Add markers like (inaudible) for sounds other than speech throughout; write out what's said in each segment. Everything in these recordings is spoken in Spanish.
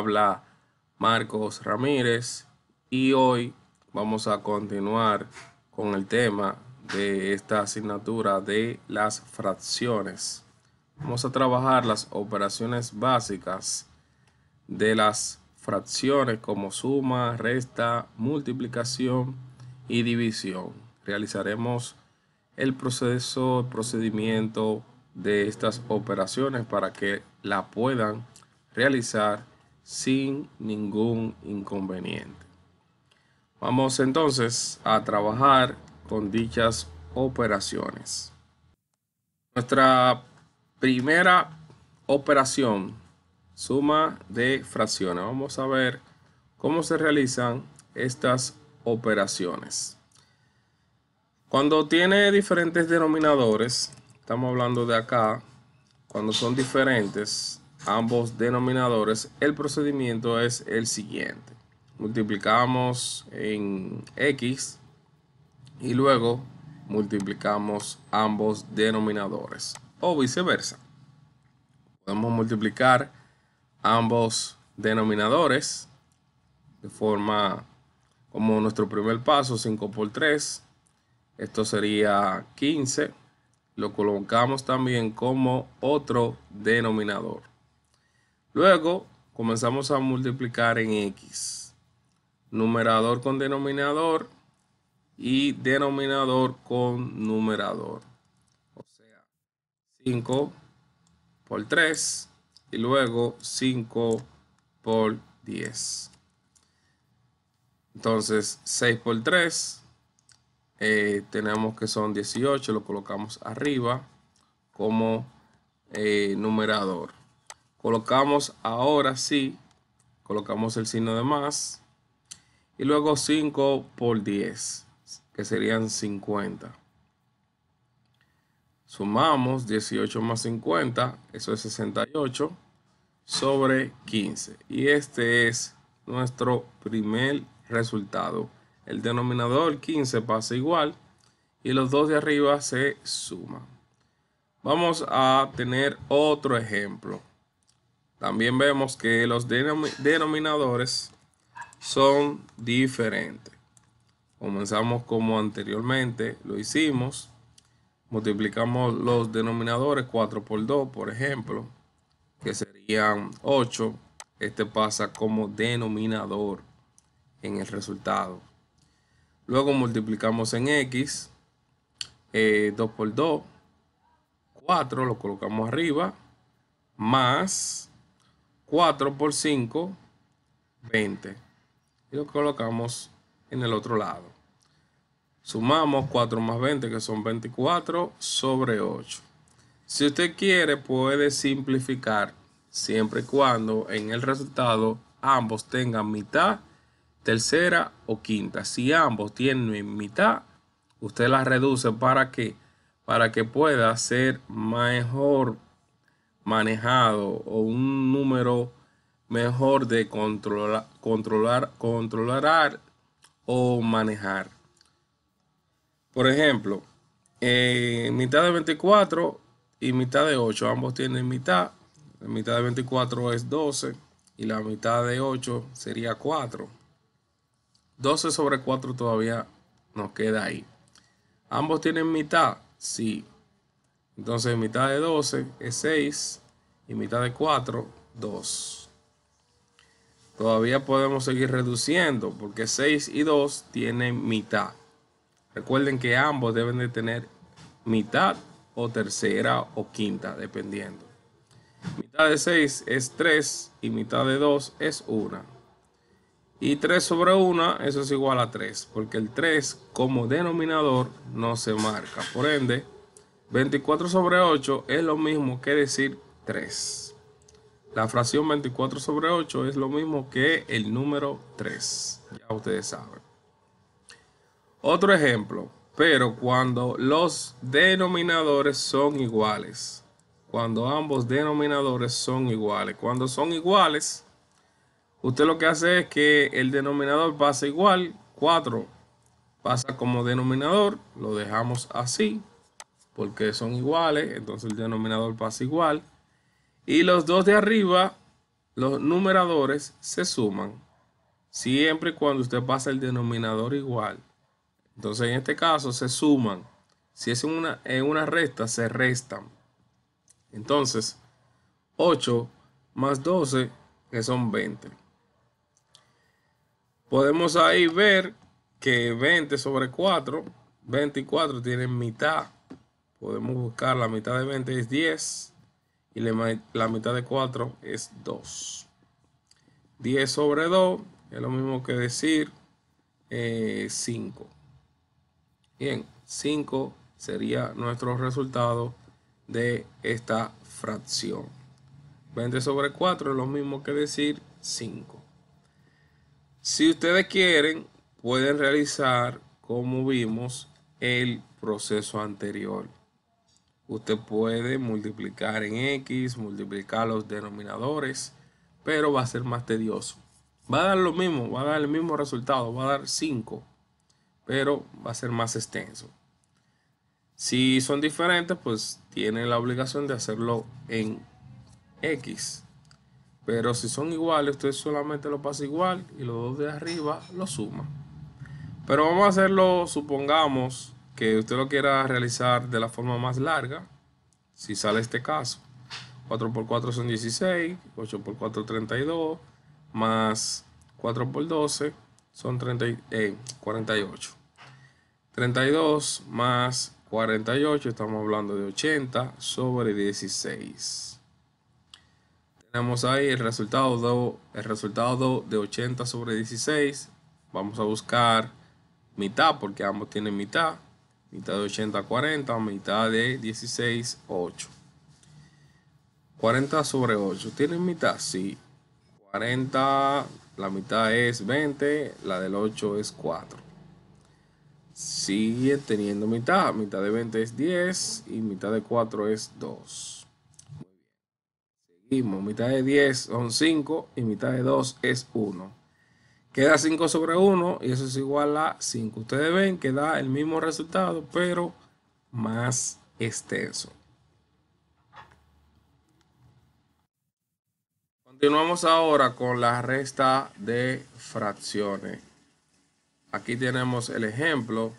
habla Marcos Ramírez y hoy vamos a continuar con el tema de esta asignatura de las fracciones. Vamos a trabajar las operaciones básicas de las fracciones como suma, resta, multiplicación y división. Realizaremos el proceso, el procedimiento de estas operaciones para que la puedan realizar sin ningún inconveniente. Vamos entonces a trabajar con dichas operaciones. Nuestra primera operación, suma de fracciones. Vamos a ver cómo se realizan estas operaciones. Cuando tiene diferentes denominadores, estamos hablando de acá, cuando son diferentes, ambos denominadores, el procedimiento es el siguiente. Multiplicamos en x y luego multiplicamos ambos denominadores o viceversa. Podemos multiplicar ambos denominadores de forma como nuestro primer paso, 5 por 3. Esto sería 15. Lo colocamos también como otro denominador. Luego comenzamos a multiplicar en x. Numerador con denominador y denominador con numerador. O sea, 5 por 3 y luego 5 por 10. Entonces, 6 por 3, eh, tenemos que son 18, lo colocamos arriba como eh, numerador. Colocamos ahora sí, colocamos el signo de más y luego 5 por 10, que serían 50. Sumamos 18 más 50, eso es 68, sobre 15. Y este es nuestro primer resultado. El denominador 15 pasa igual y los dos de arriba se suman. Vamos a tener otro ejemplo también vemos que los denominadores son diferentes. Comenzamos como anteriormente lo hicimos. Multiplicamos los denominadores 4 por 2, por ejemplo, que serían 8. Este pasa como denominador en el resultado. Luego multiplicamos en X, 2 eh, por 2, 4, lo colocamos arriba, más 4 por 5, 20. Y lo colocamos en el otro lado. Sumamos 4 más 20, que son 24 sobre 8. Si usted quiere, puede simplificar siempre y cuando en el resultado ambos tengan mitad, tercera o quinta. Si ambos tienen mitad, usted la reduce para que para que pueda ser mejor manejado o un número mejor de controlar controlar, controlar o manejar. Por ejemplo, eh, mitad de 24 y mitad de 8, ambos tienen mitad. La mitad de 24 es 12 y la mitad de 8 sería 4. 12 sobre 4 todavía nos queda ahí. Ambos tienen mitad, sí, entonces mitad de 12 es 6 y mitad de 4, 2. Todavía podemos seguir reduciendo porque 6 y 2 tienen mitad. Recuerden que ambos deben de tener mitad o tercera o quinta, dependiendo. Mitad de 6 es 3 y mitad de 2 es 1. Y 3 sobre 1, eso es igual a 3, porque el 3 como denominador no se marca. Por ende, 24 sobre 8 es lo mismo que decir 3. La fracción 24 sobre 8 es lo mismo que el número 3. Ya ustedes saben. Otro ejemplo, pero cuando los denominadores son iguales. Cuando ambos denominadores son iguales. Cuando son iguales, usted lo que hace es que el denominador pasa igual, 4 pasa como denominador, lo dejamos así porque son iguales, entonces el denominador pasa igual. Y los dos de arriba, los numeradores, se suman siempre cuando usted pasa el denominador igual. Entonces en este caso se suman. Si es una, en una resta se restan. Entonces, 8 más 12, que son 20. Podemos ahí ver que 20 sobre 4, 24 tienen mitad podemos buscar la mitad de 20 es 10 y la mitad de 4 es 2. 10 sobre 2 es lo mismo que decir 5. Eh, Bien, 5 sería nuestro resultado de esta fracción. 20 sobre 4 es lo mismo que decir 5. Si ustedes quieren, pueden realizar, como vimos, el proceso anterior usted puede multiplicar en x, multiplicar los denominadores, pero va a ser más tedioso. Va a dar lo mismo, va a dar el mismo resultado, va a dar 5, pero va a ser más extenso. Si son diferentes, pues tiene la obligación de hacerlo en x. Pero si son iguales, usted solamente lo pasa igual y los dos de arriba lo suma. Pero vamos a hacerlo, supongamos, que usted lo quiera realizar de la forma más larga, si sale este caso, 4 por 4 son 16, 8 por 4 32, más 4 por 12 son 30, 48. 32 más 48, estamos hablando de 80 sobre 16. Tenemos ahí el resultado, el resultado de 80 sobre 16. Vamos a buscar mitad porque ambos tienen mitad mitad de 80, 40, mitad de 16, 8. 40 sobre 8, ¿tienen mitad? Sí. 40, la mitad es 20, la del 8 es 4. Sigue teniendo mitad, mitad de 20 es 10 y mitad de 4 es 2. Seguimos, mitad de 10 son 5 y mitad de 2 es 1. Queda 5 sobre 1 y eso es igual a 5. Ustedes ven que da el mismo resultado, pero más extenso. Continuamos ahora con la resta de fracciones. Aquí tenemos el ejemplo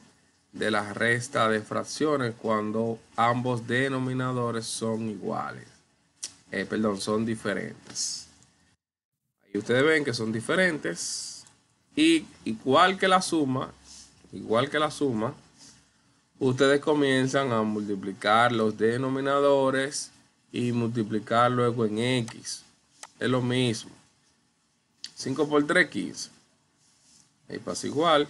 de la resta de fracciones cuando ambos denominadores son iguales. Eh, perdón, son diferentes. Ahí ustedes ven que son diferentes. Y igual que la suma, igual que la suma, ustedes comienzan a multiplicar los denominadores y multiplicar luego en X. Es lo mismo. 5 por 3, 15. Ahí pasa igual.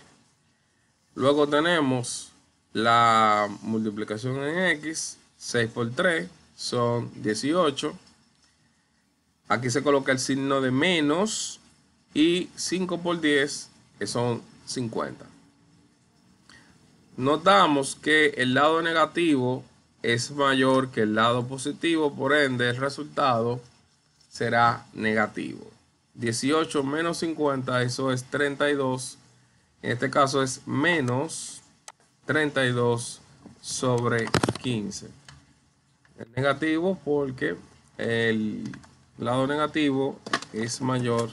Luego tenemos la multiplicación en X. 6 por 3 son 18. Aquí se coloca el signo de menos y 5 por 10 que son 50. Notamos que el lado negativo es mayor que el lado positivo, por ende el resultado será negativo. 18 menos 50, eso es 32. En este caso es menos 32 sobre 15. negativo porque el lado negativo es mayor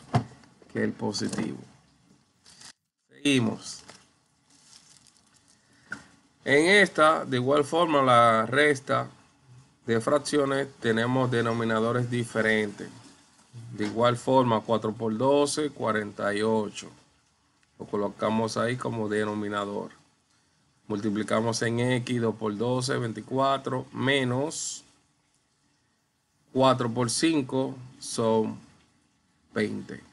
el positivo. Seguimos. En esta, de igual forma, la resta de fracciones tenemos denominadores diferentes. De igual forma, 4 por 12, 48. Lo colocamos ahí como denominador. Multiplicamos en x, 2 por 12, 24, menos 4 por 5 son 20.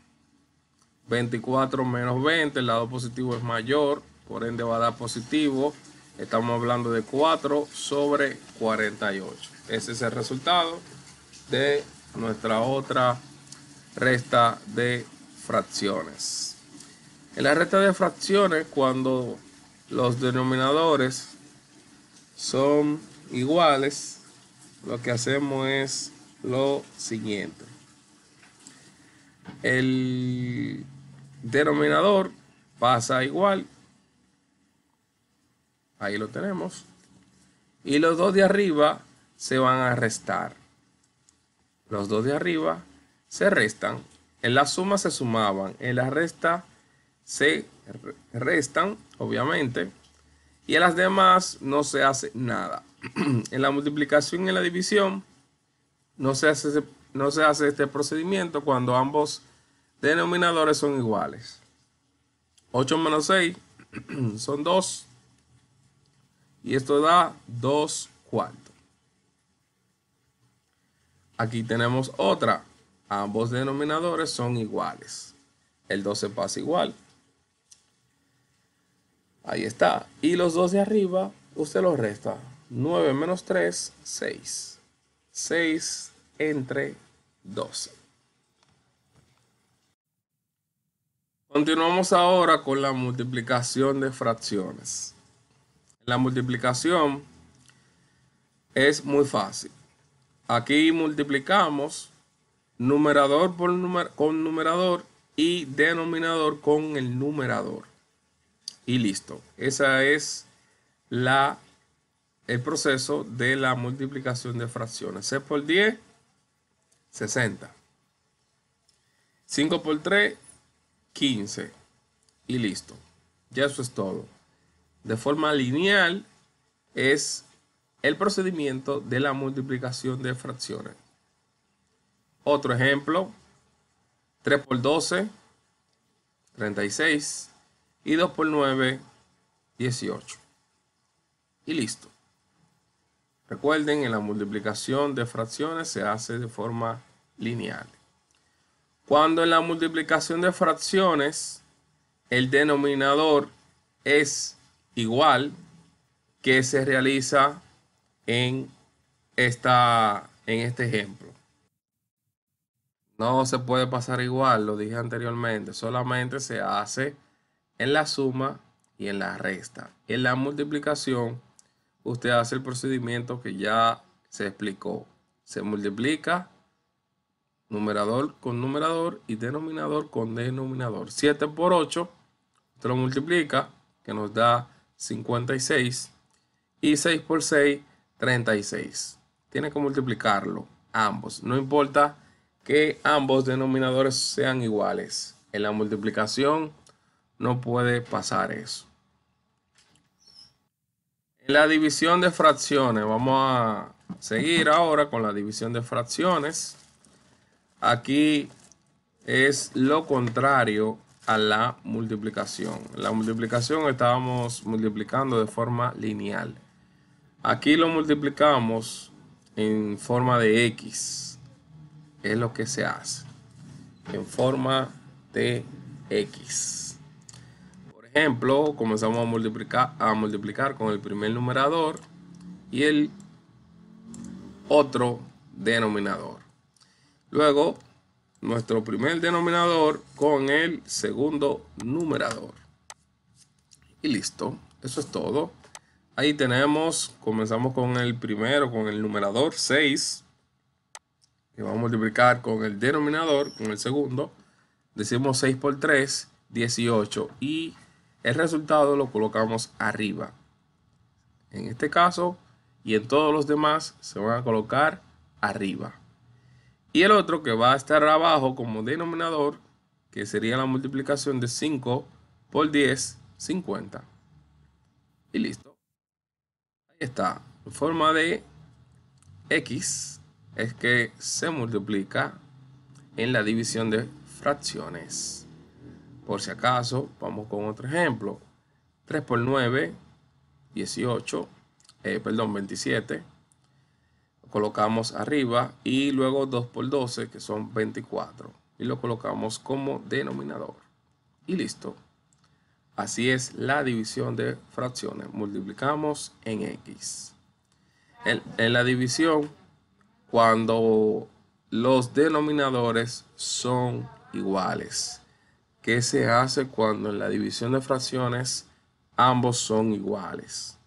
24 menos 20, el lado positivo es mayor, por ende va a dar positivo. Estamos hablando de 4 sobre 48. Ese es el resultado de nuestra otra resta de fracciones. En la resta de fracciones, cuando los denominadores son iguales, lo que hacemos es lo siguiente. El denominador pasa igual. Ahí lo tenemos. Y los dos de arriba se van a restar. Los dos de arriba se restan. En la suma se sumaban. En la resta se restan, obviamente. Y en las demás no se hace nada. (clears throat) en la multiplicación y en la división no se hace, no se hace este procedimiento cuando ambos denominadores son iguales. 8 menos 6 (clears throat) son 2. Y esto da 2 cuartos. Aquí tenemos otra. Ambos denominadores son iguales. El 12 pasa igual. Ahí está. Y los dos de arriba, usted los resta. 9 menos 3, 6. 6 entre 12. Continuamos ahora con la multiplicación de fracciones. La multiplicación es muy fácil. Aquí multiplicamos numerador por con numerador y denominador con el numerador. Y listo. ese es la, el proceso de la multiplicación de fracciones. 6 por 10, 60. 5 por 3, 15 y listo. Ya eso es todo. De forma lineal es el procedimiento de la multiplicación de fracciones. Otro ejemplo, 3 por 12, 36 y 2 por 9, 18. Y listo. Recuerden, en la multiplicación de fracciones se hace de forma lineal. Cuando en la multiplicación de fracciones el denominador es igual que se realiza en, esta, en este ejemplo. No se puede pasar igual, lo dije anteriormente, solamente se hace en la suma y en la resta. En la multiplicación, usted hace el procedimiento que ya se explicó. Se multiplica numerador con numerador y denominador con denominador. 7 por 8, usted lo multiplica, que nos da 56. Y 6 por 6, 36. Tiene que multiplicarlo, ambos. No importa que ambos denominadores sean iguales. En la multiplicación no puede pasar eso. En la división de fracciones, vamos a seguir ahora con la división de fracciones. Aquí es lo contrario a la multiplicación. La multiplicación estábamos multiplicando de forma lineal. Aquí lo multiplicamos en forma de X. Es lo que se hace. En forma de X. Por ejemplo, comenzamos a multiplicar, a multiplicar con el primer numerador y el otro denominador. Luego, nuestro primer denominador con el segundo numerador. Y listo, eso es todo. Ahí tenemos, comenzamos con el primero, con el numerador 6. Y vamos a multiplicar con el denominador, con el segundo. Decimos 6 por 3, 18. Y el resultado lo colocamos arriba. En este caso y en todos los demás se van a colocar arriba. Y el otro que va a estar abajo como denominador, que sería la multiplicación de 5 por 10, 50. Y listo. Ahí está. En forma de x es que se multiplica en la división de fracciones. Por si acaso, vamos con otro ejemplo. 3 por 9, 18, eh, perdón, 27 colocamos arriba y luego 2 por 12 que son 24 y lo colocamos como denominador y listo así es la división de fracciones multiplicamos en x en, la división cuando los denominadores son iguales ¿Qué se hace cuando en la división de fracciones ambos son iguales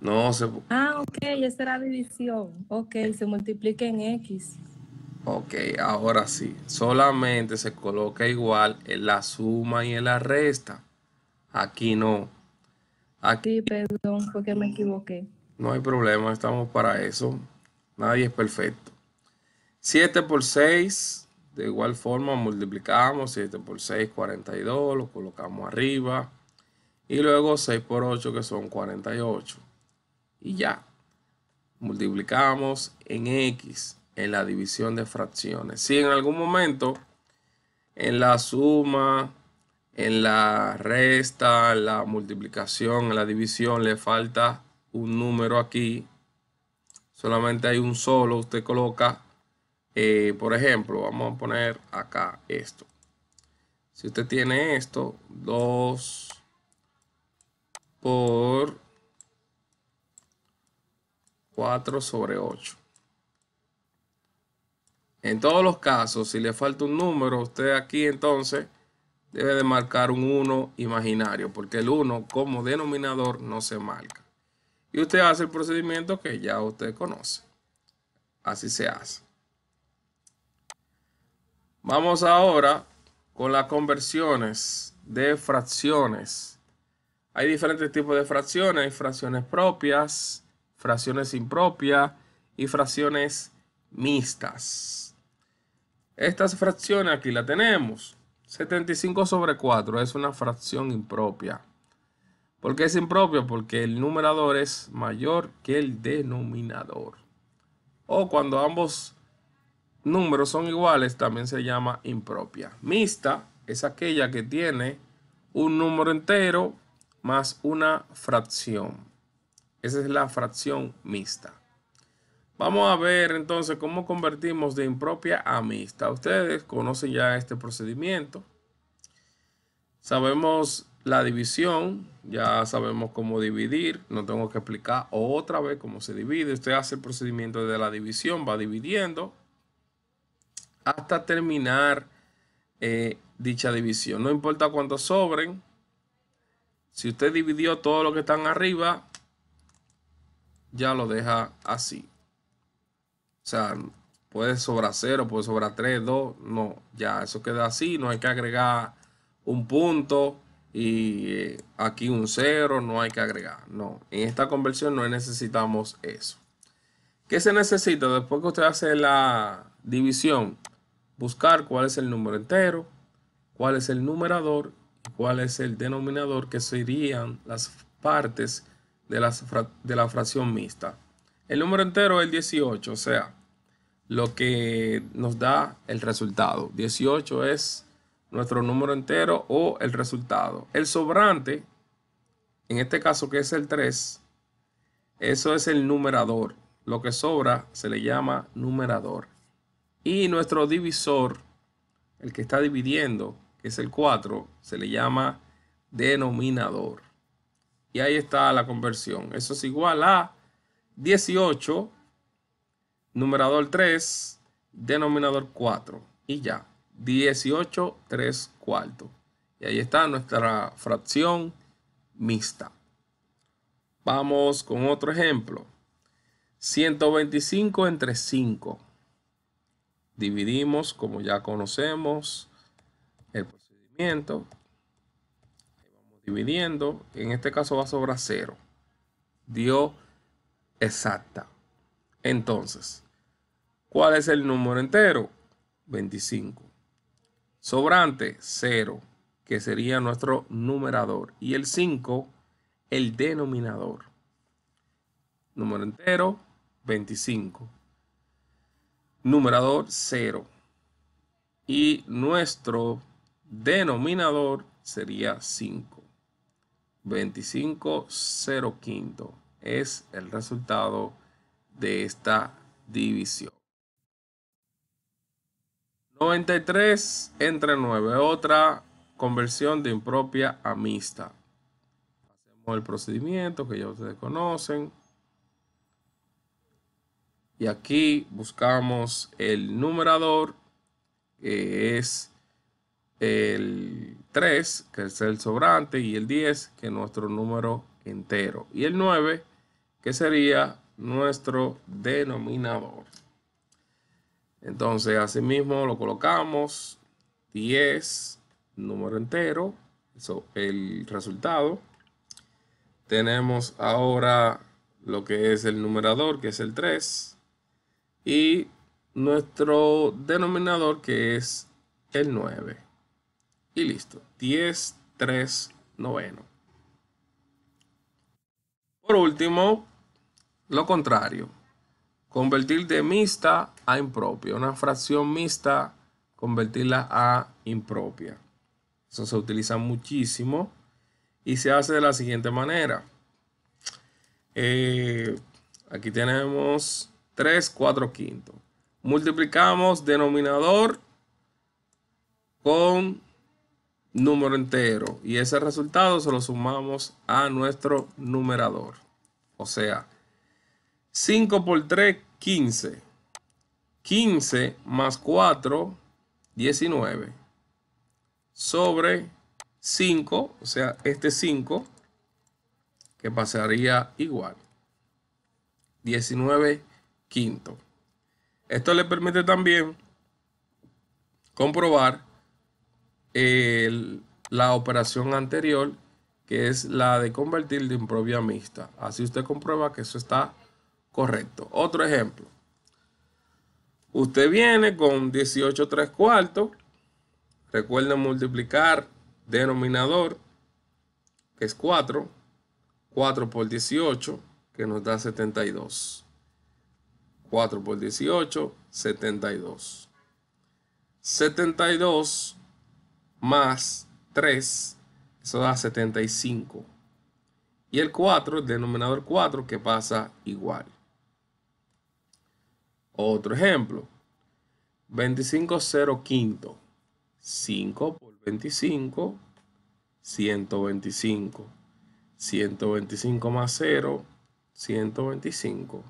no, se... Ah, ok, esa era división. Ok, se multiplica en X. Ok, ahora sí. Solamente se coloca igual en la suma y en la resta. Aquí no. Aquí... Sí, perdón, porque me equivoqué. No hay problema, estamos para eso. Nadie es perfecto. 7 por 6, de igual forma multiplicamos. 7 por 6, 42, lo colocamos arriba. Y luego 6 por 8, que son 48. Y ya, multiplicamos en x en la división de fracciones. Si en algún momento en la suma, en la resta, en la multiplicación, en la división le falta un número aquí, solamente hay un solo, usted coloca, eh, por ejemplo, vamos a poner acá esto. Si usted tiene esto, 2 por 4 sobre 8. En todos los casos, si le falta un número, usted aquí entonces debe de marcar un 1 imaginario, porque el 1 como denominador no se marca. Y usted hace el procedimiento que ya usted conoce. Así se hace. Vamos ahora con las conversiones de fracciones. Hay diferentes tipos de fracciones, hay fracciones propias, fracciones impropias y fracciones mixtas. Estas fracciones aquí la tenemos. 75 sobre 4 es una fracción impropia. ¿Por qué es impropia? Porque el numerador es mayor que el denominador. O cuando ambos números son iguales, también se llama impropia. Mixta es aquella que tiene un número entero más una fracción. Esa es la fracción mixta. Vamos a ver entonces cómo convertimos de impropia a mixta. Ustedes conocen ya este procedimiento. Sabemos la división, ya sabemos cómo dividir, no tengo que explicar otra vez cómo se divide. Usted hace el procedimiento de la división, va dividiendo hasta terminar eh, dicha división. No importa cuántos sobren, si usted dividió todo lo que están arriba, ya lo deja así. O sea, puede sobrar 0, puede sobrar 3, 2. No, ya eso queda así. No hay que agregar un punto y eh, aquí un 0. No hay que agregar. No, en esta conversión no necesitamos eso. ¿Qué se necesita después que usted hace la división? Buscar cuál es el número entero, cuál es el numerador, cuál es el denominador, que serían las partes de, de la fracción mixta. El número entero es 18, o sea, lo que nos da el resultado. 18 es nuestro número entero o el resultado. El sobrante, en este caso que es el 3, eso es el numerador. Lo que sobra se le llama numerador. Y nuestro divisor, el que está dividiendo, que es el 4, se le llama denominador. Y ahí está la conversión. Eso es igual a 18, numerador 3, denominador 4. Y ya, 18, 3 cuartos. Y ahí está nuestra fracción mixta. Vamos con otro ejemplo. 125 entre 5. Dividimos, como ya conocemos, el procedimiento dividiendo, en este caso va a sobrar 0. Dio exacta. Entonces, ¿cuál es el número entero? 25. Sobrante, 0, que sería nuestro numerador. Y el 5, el denominador. Número entero, 25. Numerador, 0. Y nuestro denominador sería 5. 25 quinto es el resultado de esta división. 93 entre 9, otra conversión de impropia a mixta. Hacemos el procedimiento que ya ustedes conocen. Y aquí buscamos el numerador, que es el 3, que es el sobrante, y el 10, que es nuestro número entero. Y el 9, que sería nuestro denominador. Entonces, así mismo lo colocamos 10, número entero, eso, el resultado. Tenemos ahora lo que es el numerador, que es el 3, y nuestro denominador, que es el 9. Y listo. 10, 3, noveno. Por último, lo contrario. Convertir de mixta a impropia. Una fracción mixta, convertirla a impropia. Eso se utiliza muchísimo y se hace de la siguiente manera. Eh, aquí tenemos 3, 4 quintos. Multiplicamos denominador con número entero y ese resultado se lo sumamos a nuestro numerador. O sea, 5 por 3, 15. 15 más 4, 19. Sobre 5, o sea, este 5, que pasaría igual. 19 quinto. Esto le permite también comprobar el, la operación anterior, que es la de convertir de impropia mixta. Así usted comprueba que eso está correcto. Otro ejemplo. Usted viene con 18 3 cuartos. Recuerden multiplicar denominador, que es 4. 4 por 18, que nos da 72. 4 por 18, 72. 72 más 3, eso da 75. Y el 4, el denominador 4, que pasa igual. Otro ejemplo. 25 0 quinto. 5 por 25, 125. 125 más 0, 125.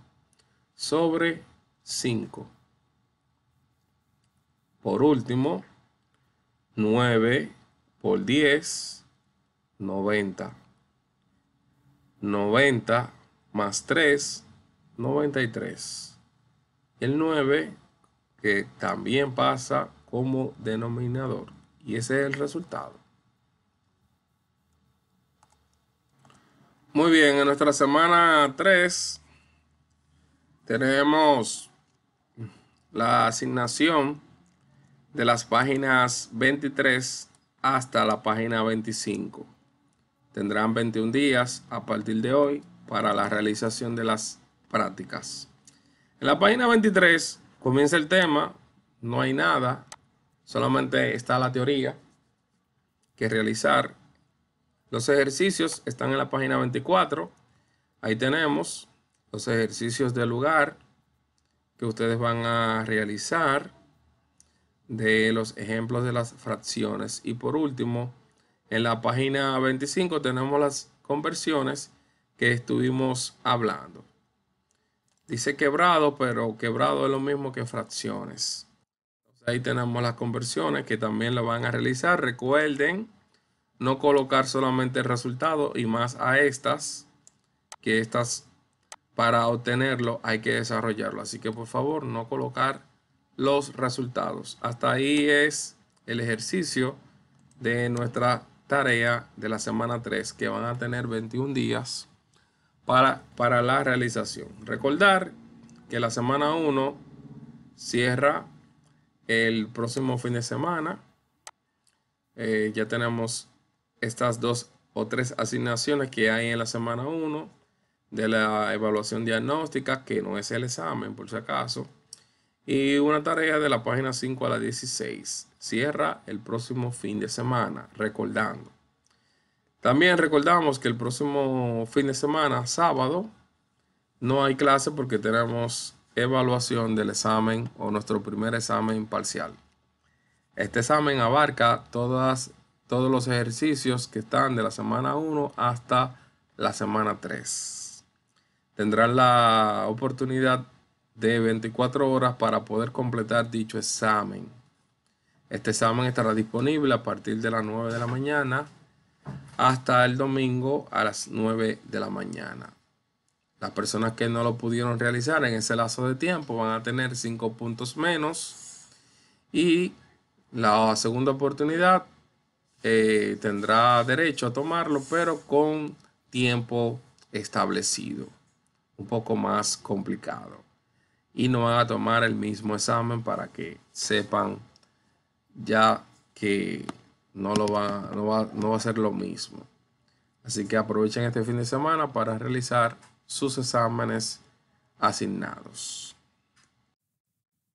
Sobre 5. Por último, 9 por 10, 90. 90 más 3, 93. El 9 que también pasa como denominador. Y ese es el resultado. Muy bien, en nuestra semana 3 tenemos la asignación de las páginas 23 hasta la página 25. Tendrán 21 días a partir de hoy para la realización de las prácticas. En la página 23 comienza el tema, no hay nada, solamente está la teoría que realizar. Los ejercicios están en la página 24. Ahí tenemos los ejercicios del lugar que ustedes van a realizar de los ejemplos de las fracciones. Y por último, en la página 25 tenemos las conversiones que estuvimos hablando. Dice quebrado, pero quebrado es lo mismo que fracciones. ahí tenemos las conversiones que también lo van a realizar. Recuerden no colocar solamente el resultado y más a estas, que estas para obtenerlo hay que desarrollarlo. Así que por favor no colocar los resultados. Hasta ahí es el ejercicio de nuestra tarea de la semana 3, que van a tener 21 días para, para la realización. Recordar que la semana 1 cierra el próximo fin de semana. Eh, ya tenemos estas dos o tres asignaciones que hay en la semana 1 de la evaluación diagnóstica, que no es el examen, por si acaso y una tarea de la página 5 a la 16. Cierra el próximo fin de semana, recordando. También recordamos que el próximo fin de semana, sábado, no hay clase porque tenemos evaluación del examen o nuestro primer examen parcial. Este examen abarca todos los ejercicios que están de la semana 1 hasta la semana 3. Tendrán la oportunidad de 24 horas para poder completar dicho examen. Este examen estará disponible a partir de las 9 de la mañana hasta el domingo a las 9 de la mañana. Las personas que no lo pudieron realizar en ese lazo de tiempo van a tener 5 puntos menos y la segunda oportunidad eh, tendrá derecho a tomarlo, pero con tiempo establecido, un poco más complicado y no van a tomar el mismo examen para que sepan ya que no, lo va, no, va, va a ser lo mismo. Así que aprovechen este fin de semana para realizar sus exámenes asignados.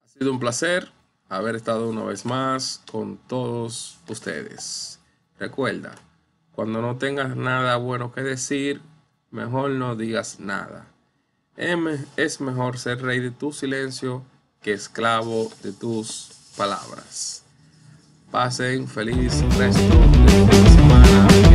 Ha sido un placer haber estado una vez más con todos ustedes. Recuerda, cuando no tengas nada bueno que decir, mejor no digas nada. Em, es mejor ser rey de tu silencio que esclavo de tus palabras. Pasen feliz resto de semana.